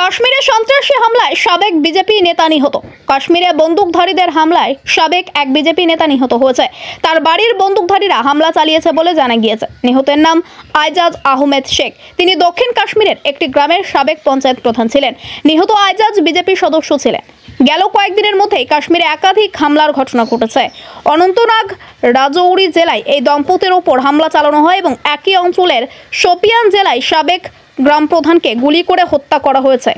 কাশ্মীরে সন্ত্রাসী হামলায় সাবেক বিজেপি নেতা নিহত কাশ্মীরে বন্দুকধারীদের হামলায় সাবেক এক বিজেপি নেতা নিহত হয়েছে তার বাড়ির বন্দুকধারীরা হামলা চালিয়েছে বলে জানা গিয়েছে নিহতের নাম আইজাজ আহমেদ শেখ তিনি দক্ষিণ কাশ্মীরের একটি গ্রামের সাবেক পঞ্চায়েত প্রধান ছিলেন নিহত আইজাজ বিজেপি সদস্য ছিলেন গেল কয়েকদিনের মধ্যেই কাশ্মীরে একাধিক হামলার ঘটনা ঘটেছে অনন্তনাগ রাজৌরি জেলায় এই দম্পতির ওপর হামলা চালানো হয় এবং একই অঞ্চলের সোপিয়ান জেলায় সাবেক গ্রাম প্রধানকে গুলি করে হত্যা করা হয়েছে